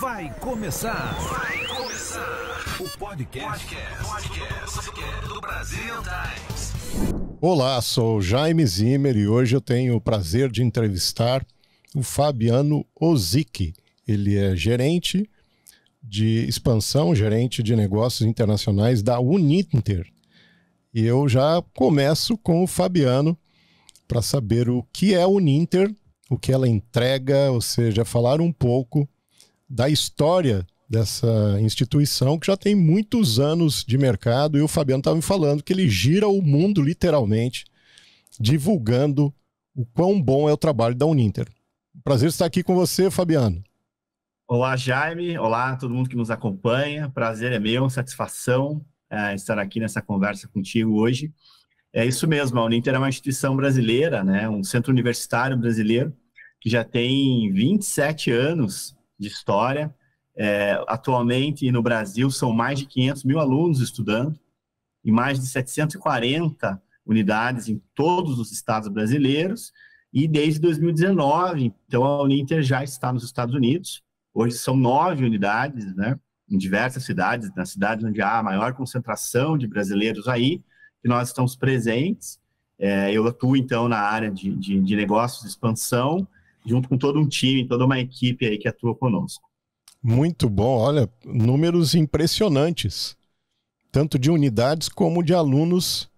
Vai começar. Vai começar. O podcast, podcast, podcast do Brasil Times. Olá, sou Jaime Zimmer e hoje eu tenho o prazer de entrevistar o Fabiano Ozick. Ele é gerente de expansão, gerente de negócios internacionais da Uninter. E eu já começo com o Fabiano para saber o que é a Uninter, o que ela entrega, ou seja, falar um pouco da história dessa instituição que já tem muitos anos de mercado e o Fabiano estava me falando que ele gira o mundo literalmente divulgando o quão bom é o trabalho da Uninter. Prazer estar aqui com você, Fabiano. Olá, Jaime. Olá, todo mundo que nos acompanha. Prazer é meu, satisfação é, estar aqui nessa conversa contigo hoje. É isso mesmo, a Uninter é uma instituição brasileira, né, um centro universitário brasileiro que já tem 27 anos de História. É, atualmente, no Brasil, são mais de 500 mil alunos estudando, em mais de 740 unidades em todos os estados brasileiros, e desde 2019, então, a Uninter já está nos Estados Unidos. Hoje são nove unidades, né, em diversas cidades, nas cidades onde há a maior concentração de brasileiros aí, que nós estamos presentes. É, eu atuo, então, na área de, de, de negócios de expansão, junto com todo um time, toda uma equipe aí que atua conosco. Muito bom, olha, números impressionantes, tanto de unidades como de alunos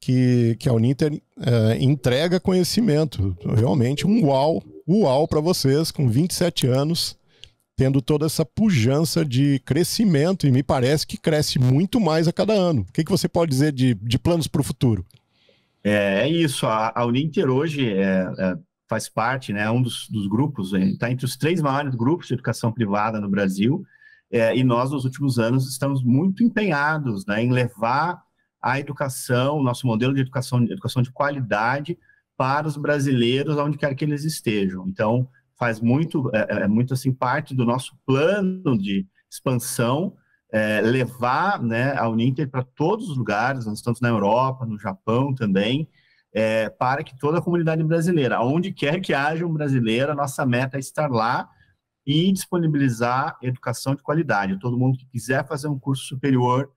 que, que a Uninter é, entrega conhecimento. Realmente um uau, uau para vocês, com 27 anos, tendo toda essa pujança de crescimento, e me parece que cresce muito mais a cada ano. O que, que você pode dizer de, de planos para o futuro? É, é, isso, a, a Uninter hoje é, é faz parte, né, é um dos, dos grupos, está é, entre os três maiores grupos de educação privada no Brasil, é, e nós, nos últimos anos, estamos muito empenhados né, em levar a educação, o nosso modelo de educação, educação de qualidade, para os brasileiros, onde quer que eles estejam. Então, faz muito, é, é, é muito assim, parte do nosso plano de expansão, é, levar né, a Uninter para todos os lugares, nós estamos na Europa, no Japão também, é, para que toda a comunidade brasileira, onde quer que haja um brasileiro, a nossa meta é estar lá e disponibilizar educação de qualidade. Todo mundo que quiser fazer um curso superior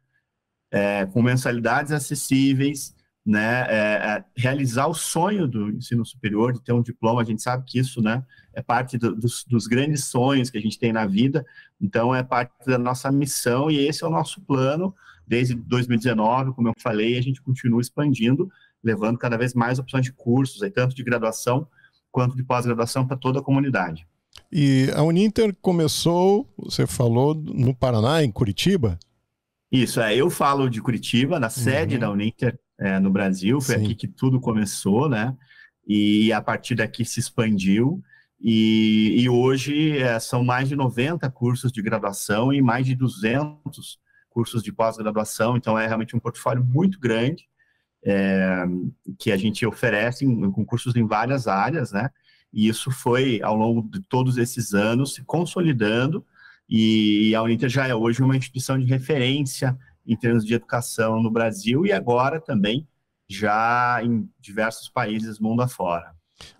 é, com mensalidades acessíveis, né, é, é, realizar o sonho do ensino superior, de ter um diploma, a gente sabe que isso né, é parte do, dos, dos grandes sonhos que a gente tem na vida, então é parte da nossa missão e esse é o nosso plano desde 2019, como eu falei, a gente continua expandindo, levando cada vez mais opções de cursos, aí, tanto de graduação quanto de pós-graduação para toda a comunidade. E a Uninter começou, você falou, no Paraná, em Curitiba? Isso, é, eu falo de Curitiba, na uhum. sede uhum. da Uninter é, no Brasil, foi Sim. aqui que tudo começou, né? E a partir daqui se expandiu. E, e hoje é, são mais de 90 cursos de graduação e mais de 200 cursos de pós-graduação, então é realmente um portfólio muito grande é, que a gente oferece com cursos concursos em várias áreas, né? E isso foi, ao longo de todos esses anos, se consolidando, e a Uninter já é hoje uma instituição de referência em termos de educação no Brasil e agora também já em diversos países mundo afora.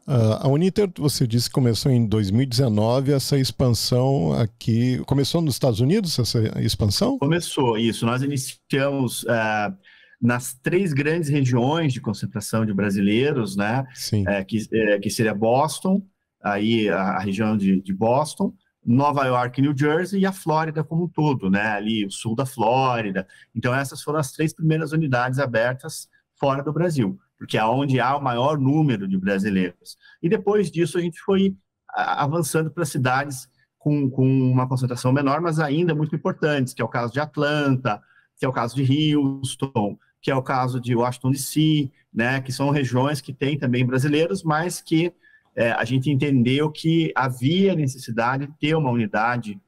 Uh, a Uniter, você disse que começou em 2019 essa expansão aqui. Começou nos Estados Unidos essa expansão? Começou, isso. Nós iniciamos uh, nas três grandes regiões de concentração de brasileiros, né? Sim. Uh, que, é, que seria Boston, aí a, região de, de Boston, Nova York, New Jersey e a Flórida como um todo, né? Ali o sul da Flórida. Então essas foram as três primeiras unidades abertas fora do Brasil porque é onde há o maior número de brasileiros. E depois disso, a gente foi avançando para cidades com, com uma concentração menor, mas ainda muito importantes, que é o caso de Atlanta, que é o caso de Houston, que é o caso de Washington DC, né, que são regiões que têm também brasileiros, mas que é, a gente entendeu que havia necessidade de ter uma unidade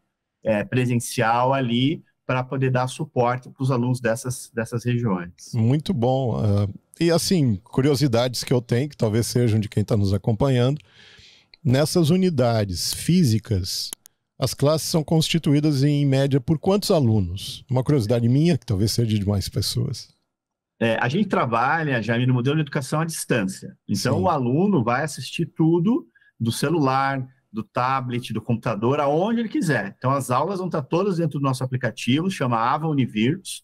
é, presencial ali para poder dar suporte para os alunos dessas, dessas regiões. Muito bom. Ah, e assim, curiosidades que eu tenho, que talvez sejam de quem está nos acompanhando, nessas unidades físicas, as classes são constituídas em média por quantos alunos? Uma curiosidade minha, que talvez seja de mais pessoas. É, a gente trabalha, já no modelo de educação à distância. Então, Sim. o aluno vai assistir tudo do celular, do tablet, do computador, aonde ele quiser. Então, as aulas vão estar todas dentro do nosso aplicativo, chama Ava Univirtus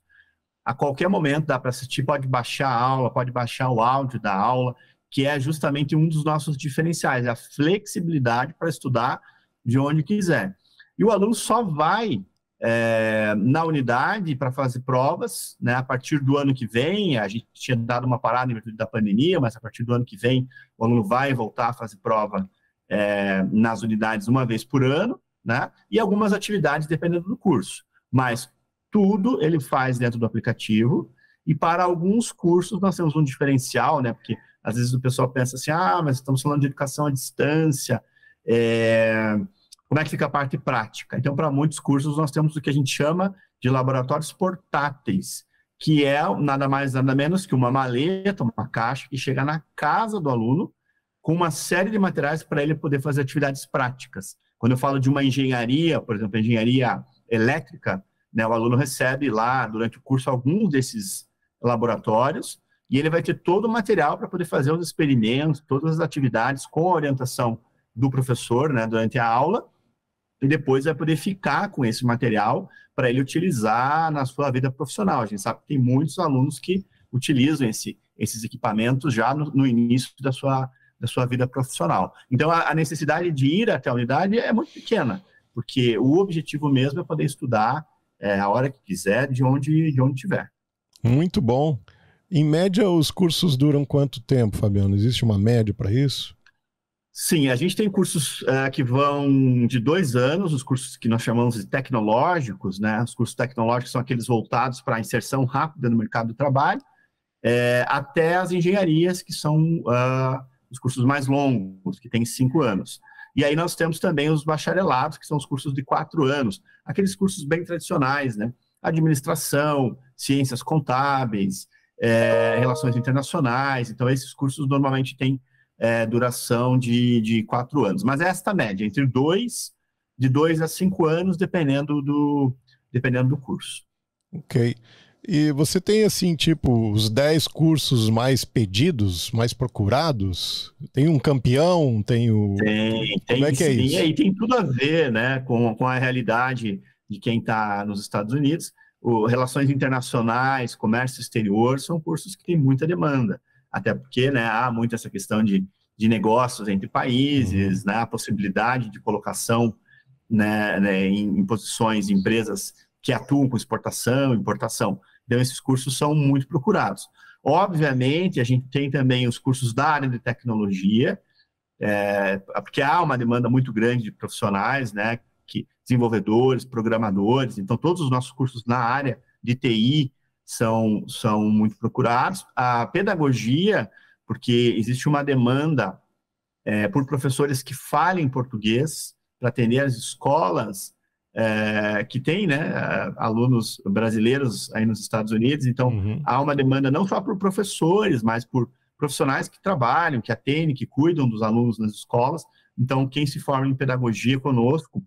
a qualquer momento dá para assistir, pode baixar a aula, pode baixar o áudio da aula, que é justamente um dos nossos diferenciais, é a flexibilidade para estudar de onde quiser. E o aluno só vai é, na unidade para fazer provas, né, a partir do ano que vem, a gente tinha dado uma parada em virtude da pandemia, mas a partir do ano que vem o aluno vai voltar a fazer prova é, nas unidades uma vez por ano, né, e algumas atividades dependendo do curso. Mas tudo ele faz dentro do aplicativo. E para alguns cursos nós temos um diferencial, né? Porque às vezes o pessoal pensa assim, ah, mas estamos falando de educação à distância, é... como é que fica a parte prática? Então, para muitos cursos nós temos o que a gente chama de laboratórios portáteis, que é nada mais nada menos que uma maleta, uma caixa que chega na casa do aluno com uma série de materiais para ele poder fazer atividades práticas. Quando eu falo de uma engenharia, por exemplo, engenharia elétrica, né? O aluno recebe lá, durante o curso, algum desses laboratórios e ele vai ter todo o material para poder fazer os experimentos, todas as atividades com a orientação do professor né, durante a aula e depois vai poder ficar com esse material para ele utilizar na sua vida profissional. A gente sabe que tem muitos alunos que utilizam esse, esses equipamentos já no, no início da sua, da sua vida profissional. Então, a, a, necessidade de ir até a unidade é muito pequena, porque o objetivo mesmo é poder estudar é, a hora que quiser, de onde, de onde tiver. Muito bom. Em média, os cursos duram quanto tempo, Fabiano? Existe uma média para isso? Sim, a gente tem cursos é, que vão de dois anos, os cursos que nós chamamos de tecnológicos, né? Os cursos tecnológicos são aqueles voltados para a inserção rápida no mercado do trabalho, é, até as engenharias, que são uh, os cursos mais longos, que têm cinco anos. E aí nós temos também os bacharelados, que são os cursos de quatro anos, aqueles cursos bem tradicionais, né? Administração, ciências contábeis, é, relações internacionais. Então, esses cursos normalmente têm é, duração de, de quatro anos. Mas é esta média, entre dois, de dois a cinco anos, dependendo do, dependendo do curso. Ok. E você tem, assim, tipo, os 10 cursos mais pedidos, mais procurados? Tem um campeão, tem o... Tem, tem Como é que é isso? E tem tudo a ver, né, com, com a realidade de quem está nos Estados Unidos. O, relações internacionais, comércio exterior, são cursos que têm muita demanda. Até porque, né, há muito essa questão de, de negócios entre países, uhum. né, a possibilidade de colocação né, né, em, em posições, empresas que atuam com exportação, importação. Então, esses cursos são muito procurados. Obviamente, a gente tem também os cursos da área de tecnologia, é, porque há uma demanda muito grande de profissionais, né, que, desenvolvedores, programadores, então todos os nossos cursos na área de TI são, são muito procurados. A pedagogia, porque existe uma demanda é, por professores que falem português para atender as escolas é, que tem né, alunos brasileiros aí nos Estados Unidos, então uhum. há uma demanda não só por professores, mas por profissionais que trabalham, que atendem, que cuidam dos alunos nas escolas. Então, quem se forma em pedagogia conosco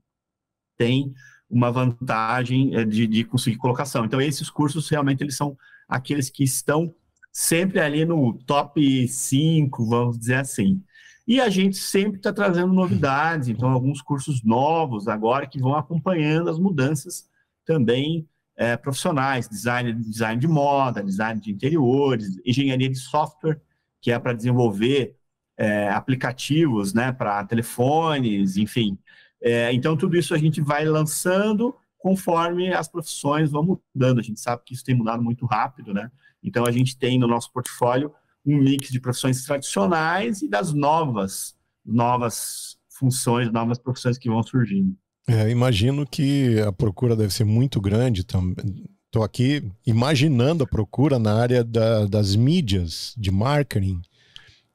tem uma vantagem é, de, de conseguir colocação. Então, esses cursos realmente eles são aqueles que estão sempre ali no top 5, vamos dizer assim. E a gente sempre está trazendo novidades, então alguns cursos novos agora que vão acompanhando as mudanças também é, profissionais, design, design de moda, design de interiores, engenharia de software, que é para desenvolver é, aplicativos né, para telefones, enfim. É, então, tudo isso a gente vai lançando conforme as profissões vão mudando. A gente sabe que isso tem mudado muito rápido, né? Então, a gente tem no nosso portfólio um mix de profissões tradicionais e das novas, novas funções, novas profissões que vão surgindo. É, imagino que a procura deve ser muito grande também. Estou aqui imaginando a procura na área da, das mídias de marketing.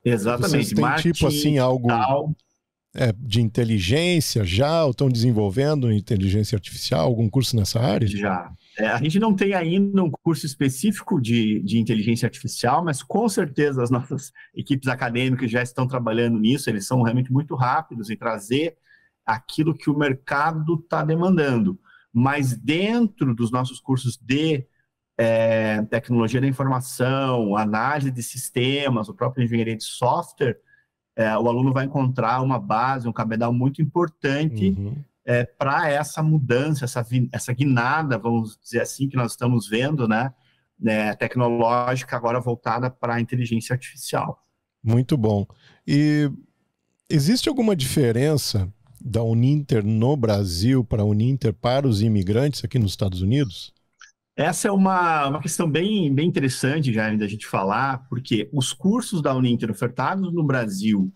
Exatamente. Vocês têm, marketing, tipo assim, algo, tal é, de inteligência já? Ou estão desenvolvendo inteligência artificial? Algum curso nessa área? Já. É, a gente não tem ainda um curso específico de, de inteligência artificial, mas com certeza as nossas equipes acadêmicas já estão trabalhando nisso, eles são realmente muito rápidos em trazer aquilo que o mercado está demandando. Mas dentro dos nossos cursos de é, tecnologia da informação, análise de sistemas, o próprio engenharia de software, é, o aluno vai encontrar uma base, um cabedal muito importante uhum. é, para essa mudança, essa, essa guinada, vamos dizer assim, que nós estamos vendo, né? né tecnológica agora voltada para a inteligência artificial. Muito bom. E existe alguma diferença da Uninter no Brasil para a Uninter para os imigrantes aqui nos Estados Unidos? Essa é uma, uma questão bem, bem interessante, já da gente falar, porque os cursos da Uninter ofertados no Brasil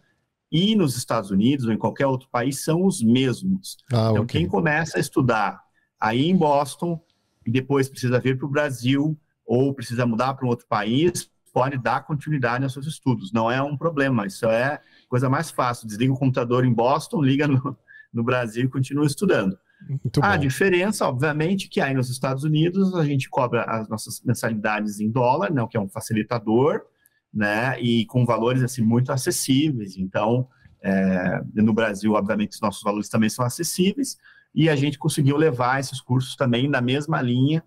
e nos Estados Unidos ou em qualquer outro país são os mesmos. Ah, então, okay. quem começa a estudar aí em Boston e depois precisa vir para o Brasil ou precisa mudar para um outro país, pode dar continuidade aos seus estudos. Não é um problema, isso é coisa mais fácil. Desliga o computador em Boston, liga no, no Brasil e continua estudando. Muito a bom. diferença, obviamente, que aí nos Estados Unidos a gente cobra as nossas mensalidades em dólar, não, né, que é um facilitador, né? E com valores assim muito acessíveis. Então, é, no Brasil, obviamente, os nossos valores também são acessíveis e a gente conseguiu levar esses cursos também na mesma linha,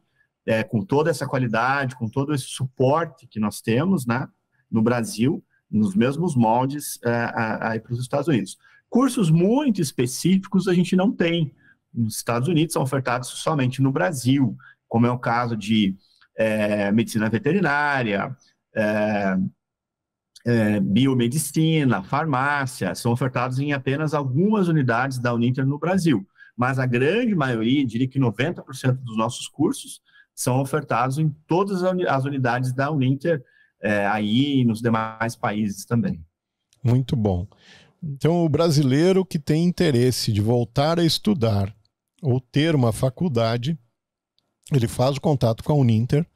é, com toda essa qualidade, com todo esse suporte que nós temos, né? No Brasil, nos mesmos moldes é, aí para os Estados Unidos. Cursos muito específicos a gente não tem nos Estados Unidos são ofertados somente no Brasil, como é o caso de é, medicina veterinária, é, é, biomedicina, farmácia, são ofertados em apenas algumas unidades da Uninter no Brasil. Mas a grande maioria, diria que 90% dos nossos cursos são ofertados em todas as unidades da Uninter, é, aí e nos demais países também. Muito bom. Então, o brasileiro que tem interesse de voltar a estudar ou ter uma faculdade, ele faz o contato com a Uninter.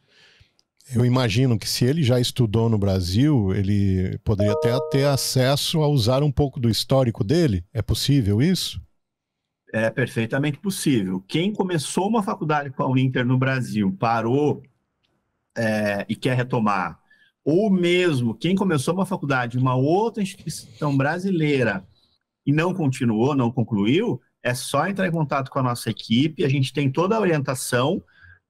Eu imagino que se ele já estudou no Brasil, ele poderia até ter acesso a usar um pouco do histórico dele. É possível isso? É perfeitamente possível. Quem começou uma faculdade com a Uninter no Brasil, parou é, e quer retomar, ou mesmo quem começou uma faculdade em uma outra instituição brasileira e não continuou, não concluiu, é só entrar em contato com a nossa equipe, a gente tem toda a orientação,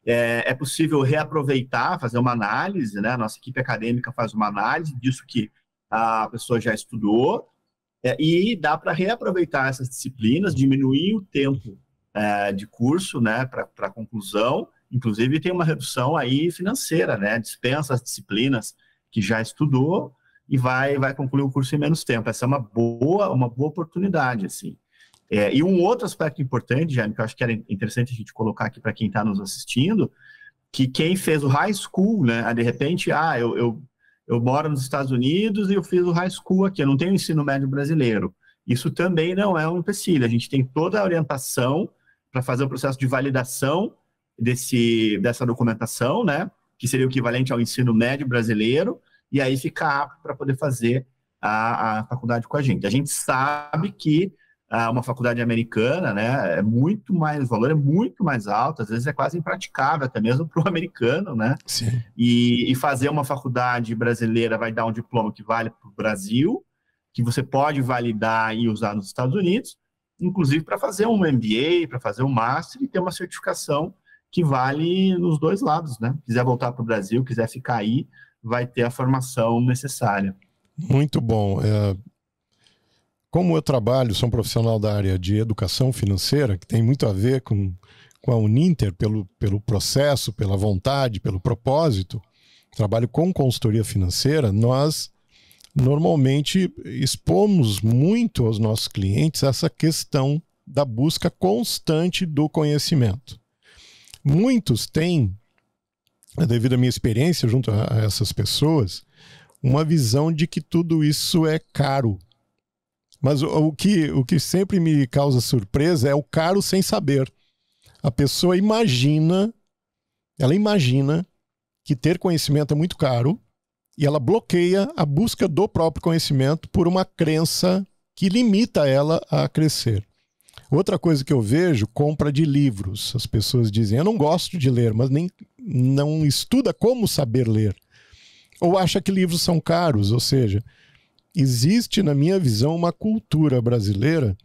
é, é possível reaproveitar, fazer uma análise, né? A nossa equipe acadêmica faz uma análise disso que a pessoa já estudou, é, e dá para reaproveitar essas disciplinas, diminuir o tempo é, de curso, né, para conclusão, inclusive tem uma redução aí financeira, né, dispensa as disciplinas que já estudou e vai, vai concluir o curso em menos tempo. Essa é uma boa, uma boa oportunidade, assim. É, e um outro aspecto importante, Jaime, que eu acho que era interessante a gente colocar aqui para quem está nos assistindo, que quem fez o high school, né, de repente, ah, eu, eu, eu moro nos Estados Unidos e eu fiz o high school aqui, eu não tenho ensino médio brasileiro. Isso também não é um empecilho, a gente tem toda a orientação para fazer o processo de validação desse, dessa documentação, né, que seria o equivalente ao ensino médio brasileiro, e aí fica apto para poder fazer a, a faculdade com a gente. A gente sabe que a uma faculdade americana, né? É muito mais, o valor é muito mais alto, às vezes é quase impraticável, até mesmo para o americano, né? Sim. E, e, fazer uma faculdade brasileira vai dar um diploma que vale para o Brasil, que você pode validar e usar nos Estados Unidos, inclusive para fazer um MBA, para fazer um Master e ter uma certificação que vale nos dois lados, né? Quiser voltar para o Brasil, quiser ficar aí, vai ter a formação necessária. Muito bom. É como eu trabalho, sou um profissional da área de educação financeira, que tem muito a ver com, com a Uninter, pelo, pelo processo, pela vontade, pelo propósito, trabalho com consultoria financeira, nós normalmente expomos muito aos nossos clientes essa questão da busca constante do conhecimento. Muitos têm, devido à minha experiência junto a essas pessoas, uma visão de que tudo isso é caro, mas o, o, que, o que sempre me causa surpresa é o caro sem saber. A pessoa imagina, ela imagina que ter conhecimento é muito caro e ela bloqueia a busca do próprio conhecimento por uma crença que limita ela a crescer. Outra coisa que eu vejo, compra de livros. As pessoas dizem: "Eu não gosto de ler", mas nem não estuda como saber ler. Ou acha que livros são caros, ou seja, existe, na minha visão, uma cultura brasileira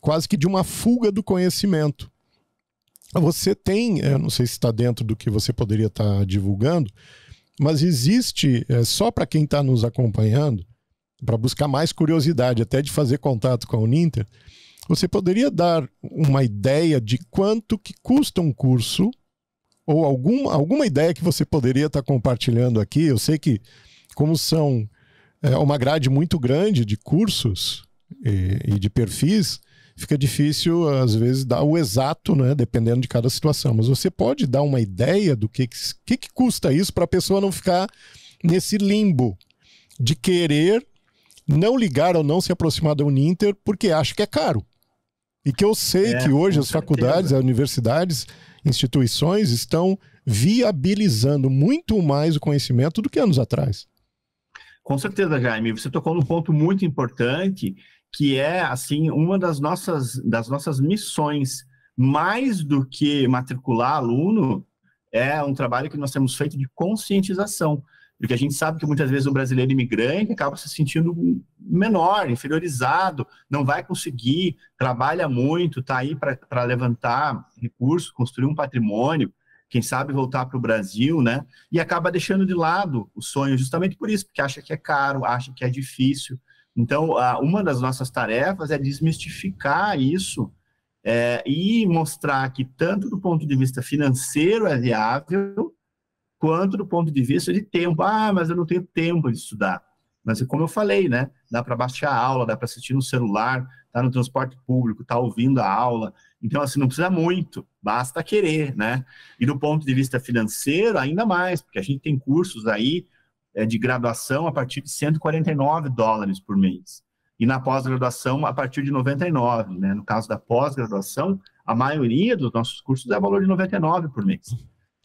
quase que de uma fuga do conhecimento. Você tem, é, eu não sei se está dentro do que você poderia estar tá divulgando, mas existe, é, só para quem está nos acompanhando, para buscar mais curiosidade, até de fazer contato com a Uninter, você poderia dar uma ideia de quanto que custa um curso ou algum, alguma ideia que você poderia estar tá compartilhando aqui? Eu sei que, como são é, uma grade muito grande de cursos e, e, de perfis, fica difícil, às vezes, dar o exato, né, dependendo de cada situação. Mas você pode dar uma ideia do que, que, que custa isso para a pessoa não ficar nesse limbo de querer não ligar ou não se aproximar da Uninter porque acha que é caro. E que eu sei é, que hoje as certeza. faculdades, as universidades, instituições estão viabilizando muito mais o conhecimento do que anos atrás. Com certeza, Jaime, você tocou num ponto muito importante, que é, assim, uma das nossas, das nossas missões, mais do que matricular aluno, é um trabalho que nós temos feito de conscientização, porque a gente sabe que muitas vezes o brasileiro imigrante acaba se sentindo menor, inferiorizado, não vai conseguir, trabalha muito, está aí para levantar recursos, construir um patrimônio, quem sabe voltar para o Brasil, né? E acaba deixando de lado o sonho justamente por isso, porque acha que é caro, acha que é difícil. Então, uma das nossas tarefas é desmistificar isso é, e mostrar que tanto do ponto de vista financeiro é viável, quanto do ponto de vista de tempo. Ah, mas eu não tenho tempo de estudar. Mas como eu falei, né? Dá para baixar a aula, dá para assistir no celular, tá no transporte público, tá ouvindo a aula. Então, assim, não precisa muito, basta querer, né? E do ponto de vista financeiro, ainda mais, porque a gente tem cursos aí é, de graduação a partir de 149 dólares por mês. E na pós-graduação, a partir de 99, né? No caso da pós-graduação, a maioria dos nossos cursos é valor de 99 por mês.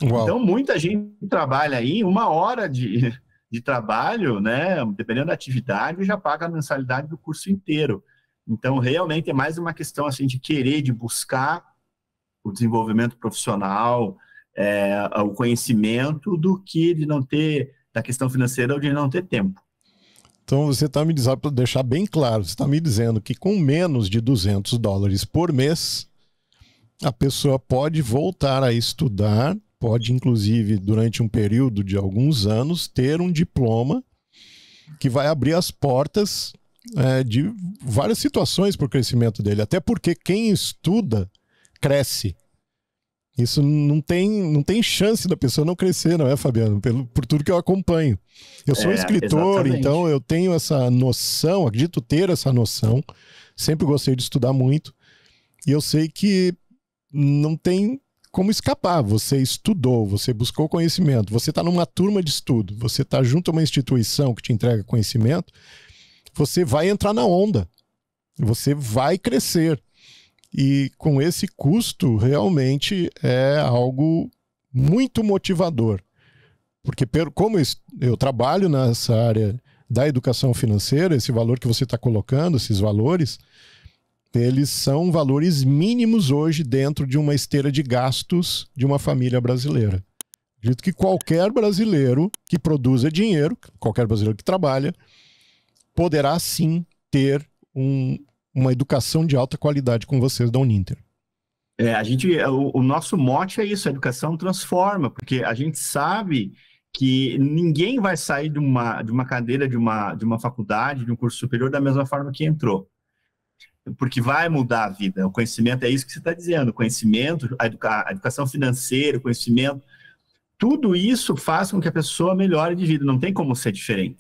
Uau. Então, muita gente trabalha aí uma hora de, de trabalho, né? Dependendo da atividade, já paga a mensalidade do curso inteiro. Então, realmente é mais uma questão assim de querer, de buscar o desenvolvimento profissional, é, o conhecimento, do que de não ter, da questão financeira ou de não ter tempo. Então, você está me dizendo, para deixar bem claro, você está me dizendo que com menos de 200 dólares por mês, a pessoa pode voltar a estudar, pode, inclusive, durante um período de alguns anos, ter um diploma que vai abrir as portas é, de várias situações para o crescimento dele. Até porque quem estuda cresce. Isso não tem, não tem chance da pessoa não crescer, não é, Fabiano? Pelo, por tudo que eu acompanho. Eu sou é, escritor, exatamente. então eu tenho essa noção, acredito ter essa noção. Sempre gostei de estudar muito. E eu sei que não tem como escapar. Você estudou, você buscou conhecimento, você está numa turma de estudo, você está junto a uma instituição que te entrega conhecimento você vai entrar na onda, você vai crescer. E com esse custo, realmente é algo muito motivador. Porque, como eu trabalho nessa área da educação financeira, esse valor que você está colocando, esses valores, eles são valores mínimos hoje dentro de uma esteira de gastos de uma família brasileira. dito que qualquer brasileiro que produza dinheiro, qualquer brasileiro que trabalha, poderá sim ter um, uma educação de alta qualidade com vocês da Uninter. É, a gente, é, o, o nosso mote é isso, a educação transforma, porque a gente sabe que ninguém vai sair de uma, de uma cadeira, de uma, de uma faculdade, de um curso superior da mesma forma que entrou. Porque vai mudar a vida. O conhecimento é isso que você está dizendo. conhecimento, a, educa a educação financeira, conhecimento, tudo isso faz com que a pessoa melhore de vida. Não tem como ser diferente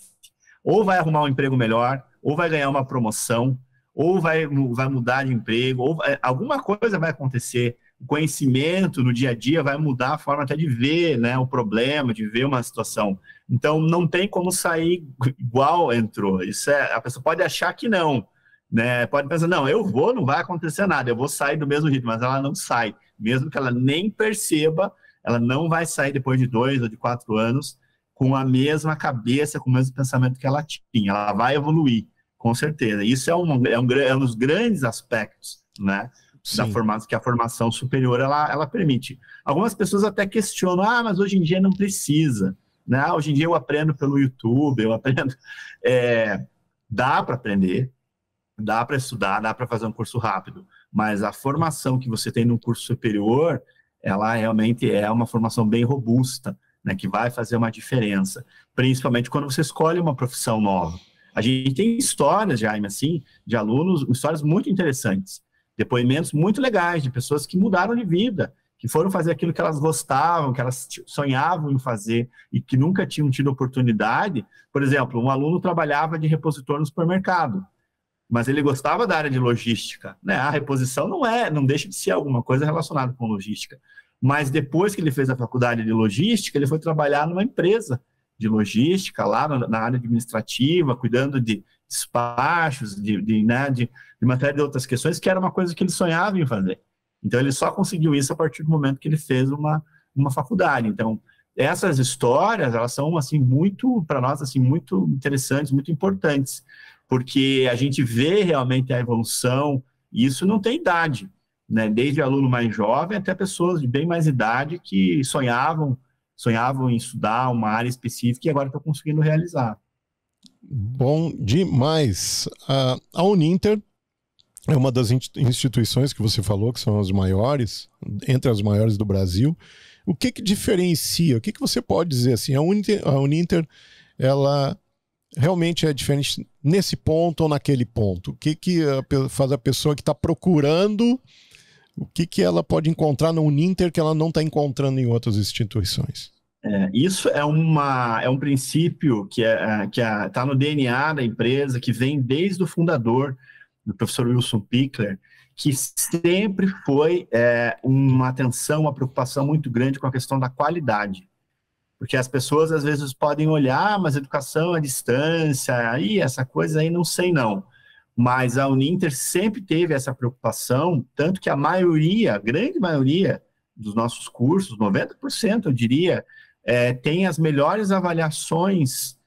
ou vai arrumar um emprego melhor, ou vai ganhar uma promoção, ou vai, vai mudar de emprego, ou vai, alguma coisa vai acontecer. O conhecimento no dia a dia vai mudar a forma até de ver né, o problema, de ver uma situação. Então, não tem como sair igual entrou. Isso é, a pessoa pode achar que não, né? Pode pensar, não, eu vou, não vai acontecer nada, eu vou sair do mesmo jeito, mas ela não sai. Mesmo que ela nem perceba, ela não vai sair depois de dois ou de quatro anos, com a mesma cabeça, com o mesmo pensamento que ela tinha. Ela vai evoluir, com certeza. Isso é um, é um, é um dos grandes aspectos, né? Da formação, que a formação superior ela, ela permite. Algumas pessoas até questionam, ah, mas hoje em dia não precisa. Né? Ah, hoje em dia eu aprendo pelo YouTube, eu aprendo. É, dá para aprender, dá para estudar, dá para fazer um curso rápido, mas a formação que você tem no curso superior, ela realmente é uma formação bem robusta né, que vai fazer uma diferença, principalmente quando você escolhe uma profissão nova. A gente tem histórias, Jaime, assim, de alunos, histórias muito interessantes, depoimentos muito legais de pessoas que mudaram de vida, que foram fazer aquilo que elas gostavam, que elas sonhavam em fazer e que nunca tinham tido oportunidade. Por exemplo, um aluno trabalhava de repositor no supermercado, mas ele gostava da área de logística, né? A reposição não é, não deixa de ser alguma coisa relacionada com logística. Mas depois que ele fez a faculdade de logística, ele foi trabalhar numa empresa de logística, lá na área administrativa, cuidando de despachos, de, de, né, de, de matéria de outras questões, que era uma coisa que ele sonhava em fazer. Então, ele só conseguiu isso a partir do momento que ele fez uma, uma faculdade. Então, essas histórias, elas são, assim, muito, para nós, assim, muito interessantes, muito importantes, porque a gente vê realmente a evolução, e isso não tem idade né, desde aluno mais jovem até pessoas de bem mais idade que sonhavam, sonhavam em estudar uma área específica e agora estão conseguindo realizar. Bom demais. Uh, a Uninter é uma das instituições que você falou que são as maiores, entre as maiores do Brasil. O que que diferencia? O que que você pode dizer assim? A Uninter, a Uninter ela realmente é diferente nesse ponto ou naquele ponto? O que que faz a pessoa que está procurando o que, que ela pode encontrar no Uninter que ela não está encontrando em outras instituições? É, isso é, uma, é um princípio que está é, é, que é, tá no DNA da empresa, que vem desde o fundador, do professor Wilson Pickler, que sempre foi é, uma atenção, uma preocupação muito grande com a questão da qualidade. Porque as pessoas às vezes podem olhar, ah, mas educação à é distância, aí essa coisa aí não sei não. Mas a Uninter sempre teve essa preocupação, tanto que a maioria, a grande maioria dos nossos cursos, 90% eu diria, é, tem as melhores avaliações,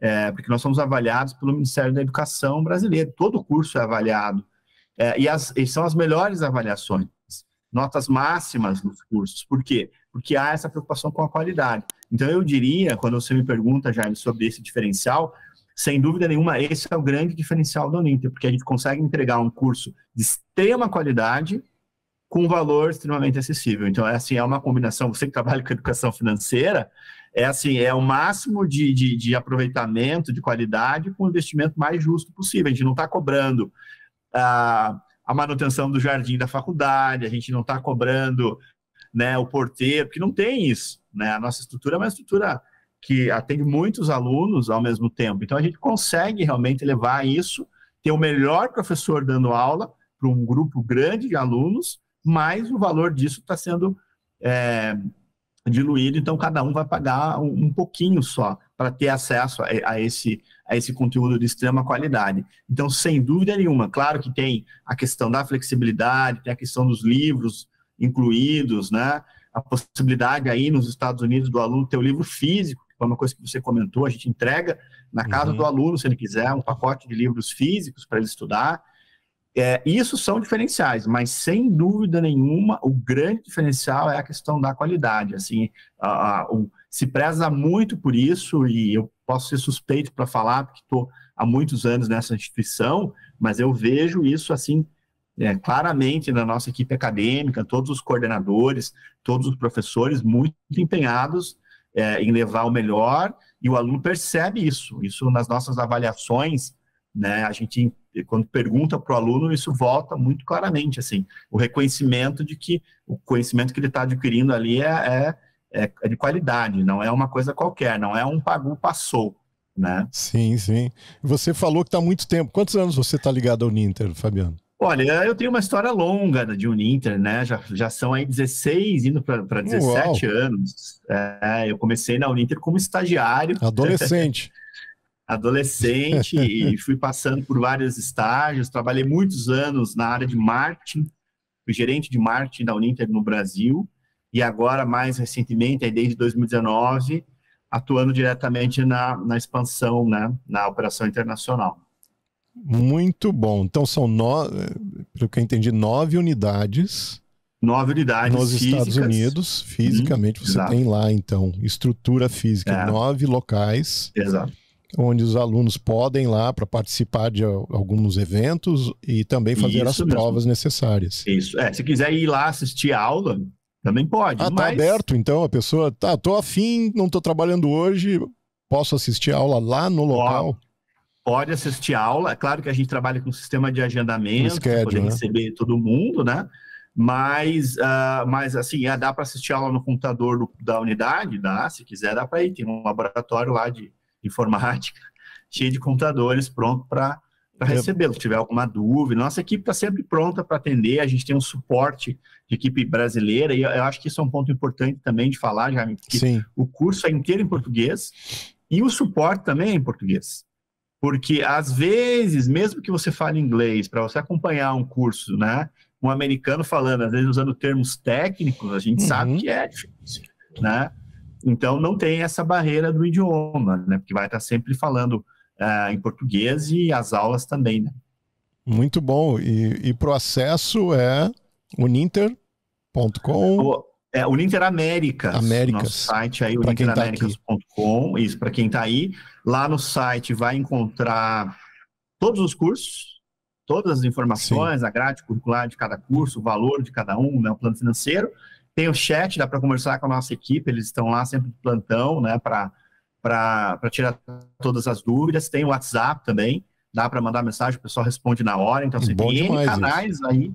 é, porque nós somos avaliados pelo Ministério da Educação brasileiro, todo curso é avaliado, é, e, as, e são as melhores avaliações, notas máximas nos cursos. Por quê? Porque há essa preocupação com a qualidade. Então, eu diria, quando você me pergunta, Jaime, sobre esse diferencial, sem dúvida nenhuma, esse é o grande diferencial da Uninter, porque a gente consegue entregar um curso de extrema qualidade com um valor extremamente acessível. Então, é assim, é uma combinação, você que trabalha com educação financeira, é assim, é o máximo de, de, de aproveitamento, de qualidade, com o investimento mais justo possível. A gente não está cobrando ah, a manutenção do jardim da faculdade, a gente não está cobrando né, o porteiro, porque não tem isso. Né? A nossa estrutura é uma estrutura que atende muitos alunos ao mesmo tempo. Então, a gente consegue realmente levar isso, ter o melhor professor dando aula para um grupo grande de alunos, mas o valor disso está sendo é, diluído, então cada um vai pagar um, um pouquinho só para ter acesso a, a, esse, a esse conteúdo de extrema qualidade. Então, sem dúvida nenhuma, claro que tem a questão da flexibilidade, tem a questão dos livros incluídos, né? a possibilidade aí nos Estados Unidos do aluno ter o livro físico, foi uma coisa que você comentou, a gente entrega na casa uhum. do aluno, se ele quiser, um pacote de livros físicos para ele estudar. É, isso são diferenciais, mas sem dúvida nenhuma, o grande diferencial é a questão da qualidade. Assim, a, a, o, se preza muito por isso, e eu posso ser suspeito para falar, porque estou há muitos anos nessa instituição, mas eu vejo isso assim é, claramente na nossa equipe acadêmica, todos os coordenadores, todos os professores muito empenhados é, em levar o melhor, e o aluno percebe isso. Isso nas nossas avaliações, né, a gente, quando pergunta para o aluno, isso volta muito claramente, assim, o reconhecimento de que o conhecimento que ele está adquirindo ali é, é, é, é, de qualidade, não é uma coisa qualquer, não é um pagou, passou. Né? Sim, sim. Você falou que está há muito tempo. Quantos anos você está ligado ao Ninter, Fabiano? Olha, eu tenho uma história longa de Uninter, né? Já, já são aí 16, indo para 17 Uau. anos. É, eu comecei na Uninter como estagiário. Adolescente. Adolescente e fui passando por vários estágios. Trabalhei muitos anos na área de marketing, fui gerente de marketing da Uninter no Brasil. E agora, mais recentemente, desde 2019, atuando diretamente na, na expansão, né? Na operação internacional. Muito bom. Então são, no... pelo que eu entendi, nove unidades. Nove unidades Nos físicas. Estados Unidos, fisicamente, hum, você exato. tem lá, então, estrutura física, é. nove locais. Exato. Onde os alunos podem ir lá para participar de alguns eventos e também fazer Isso as mesmo. provas necessárias. Isso. É, se quiser ir lá assistir a aula, também pode. Ah, tá mas... tá aberto, então, a pessoa, tá, tô afim, não tô trabalhando hoje, posso assistir a aula lá no local? pode assistir aula. É claro que a gente trabalha com um sistema de agendamento, schedule, poder né? receber todo mundo, né? Mas, uh, mas assim, é, dá para assistir aula no computador do, da unidade, dá, se quiser, dá para ir. Tem um laboratório lá de informática, cheio de computadores, pronto para é. recebê-lo. Se tiver alguma dúvida, nossa equipe está sempre pronta para atender. A gente tem um suporte de equipe brasileira, e eu, eu acho que isso é um ponto importante também de falar, já que o curso é inteiro em português e o suporte também é em português. Porque às vezes, mesmo que você fale inglês, para você acompanhar um curso, né? Um americano falando, às vezes usando termos técnicos, a gente uhum. sabe que é difícil, né? Então não tem essa barreira do idioma, né? Porque vai estar tá sempre falando uh, em português e as aulas também, né? Muito bom. E, e para o acesso é uninter.com. É, o Ninter Américas, Américas. nosso site aí, o ninteraméricas.com, tá isso, para quem está aí. Lá no site vai encontrar todos os cursos, todas as informações, Sim. a grade curricular de cada curso, o valor de cada um, né, o plano financeiro. Tem o chat, dá para conversar com a nossa equipe, eles estão lá sempre de plantão, né, para tirar todas as dúvidas. Tem o WhatsApp também, dá para mandar mensagem, o pessoal responde na hora. Então, você Bom assim, tem N canais isso. aí.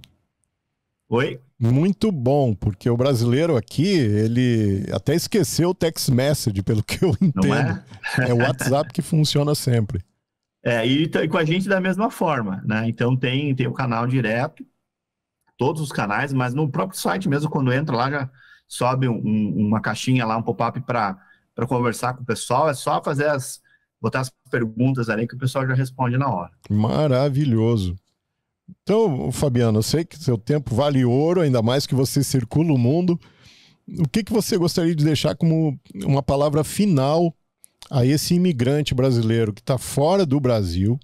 Oi? Muito bom, porque o brasileiro aqui, ele até esqueceu o text message, pelo que eu é? entendo. É? é? o WhatsApp que funciona sempre. É, e, e tá com a gente da mesma forma, né? Então tem, tem o canal direto, todos os canais, mas no próprio site mesmo, quando entra lá, já sobe um, uma caixinha lá, um pop-up para conversar com o pessoal. É só fazer as. botar as perguntas ali que o pessoal já responde na hora. Maravilhoso. Então, Fabiano, eu sei que seu tempo vale ouro, ainda mais que você circula o mundo. O que, que você gostaria de deixar como uma palavra final a esse imigrante brasileiro que está fora do Brasil,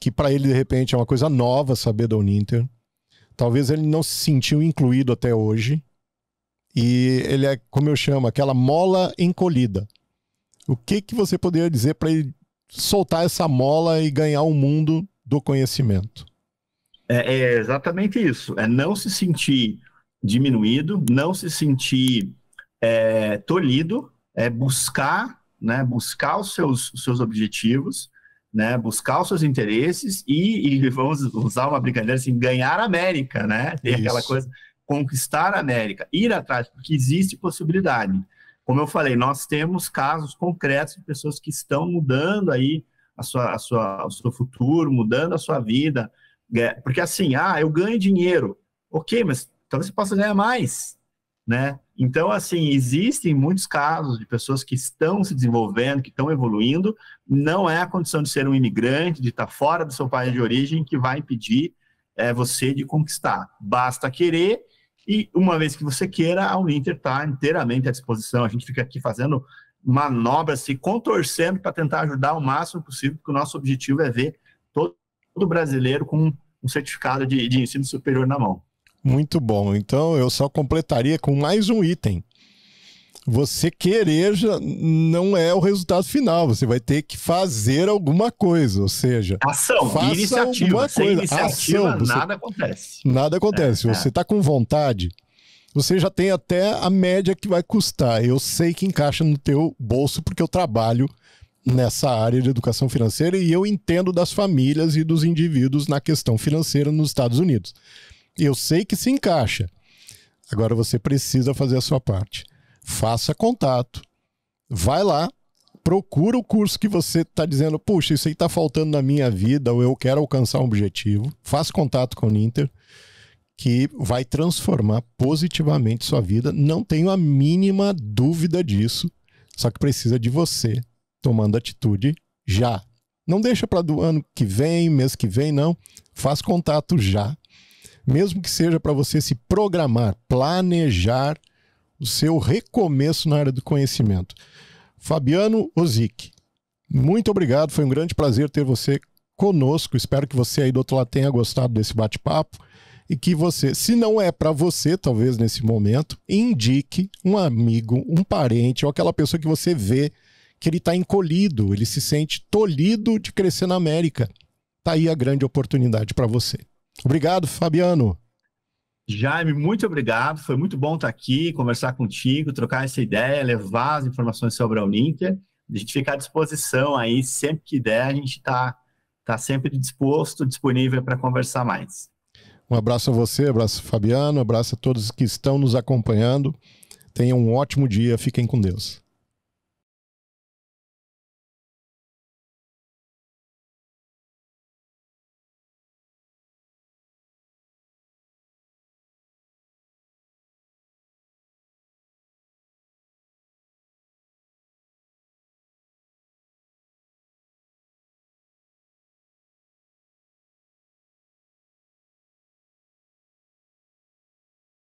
que para ele de repente é uma coisa nova saber da Uninter, talvez ele não se sentiu incluído até hoje e ele é como eu chamo aquela mola encolhida. O que que você poderia dizer para ele soltar essa mola e ganhar o mundo do conhecimento? É, é exatamente isso. É não se sentir diminuído, não se sentir é, tolhido, é buscar, né, buscar os seus, os seus objetivos, né, buscar os seus interesses e, e vamos usar uma brincadeira assim, ganhar a América, né? Tem Isso. aquela coisa, conquistar a América, ir atrás, porque existe possibilidade. Como eu falei, nós temos casos concretos de pessoas que estão mudando aí a sua, a sua, o seu futuro, mudando a sua vida, porque assim, ah, eu ganho dinheiro. Ok, mas talvez você possa ganhar mais, né? Então, assim, existem muitos casos de pessoas que estão se desenvolvendo, que estão evoluindo. Não é a condição de ser um imigrante, de estar fora do seu país de origem, que vai impedir é, você de conquistar. Basta querer, e uma vez que você queira, a Uninter está inteiramente à disposição. A gente fica aqui fazendo manobras, se contorcendo para tentar ajudar o máximo possível, porque o nosso objetivo é ver todo todo brasileiro com um certificado de, de ensino superior na mão. Muito bom. Então eu só completaria com mais um item. Você querer já não é o resultado final. Você vai ter que fazer alguma coisa, ou seja, ação, faça iniciativa. Alguma coisa. Sem iniciativa, ação, você... nada acontece. Nada acontece. É, você está é. Tá com vontade. Você já tem até a média que vai custar. Eu sei que encaixa no teu bolso porque eu trabalho nessa área de educação financeira e eu entendo das famílias e dos indivíduos na questão financeira nos Estados Unidos. Eu sei que se encaixa. Agora você precisa fazer a sua parte. Faça contato. Vai lá, procura o curso que você está dizendo, puxa, isso aí está faltando na minha vida, ou eu quero alcançar um objetivo. Faça contato com o Ninter, que vai transformar positivamente sua vida. Não tenho a mínima dúvida disso. Só que precisa de você tomando atitude já. Não deixa para do ano que vem, mês que vem, não. Faz contato já. Mesmo que seja para você se programar, planejar o seu recomeço na área do conhecimento. Fabiano Ozic, muito obrigado. Foi um grande prazer ter você conosco. Espero que você aí do outro lado tenha gostado desse bate-papo e que você, se não é para você, talvez nesse momento, indique um amigo, um parente ou aquela pessoa que você vê que ele está encolhido, ele se sente tolhido de crescer na América. Tá aí a grande oportunidade para você. Obrigado, Fabiano. Jaime, muito obrigado. Foi muito bom estar tá aqui, conversar contigo, trocar essa ideia, levar as informações sobre a Uninter. A gente fica à disposição aí, sempre que der, a gente está tá sempre disposto, disponível para conversar mais. Um abraço a você, abraço Fabiano, abraço a todos que estão nos acompanhando. Tenham um ótimo dia, fiquem com Deus.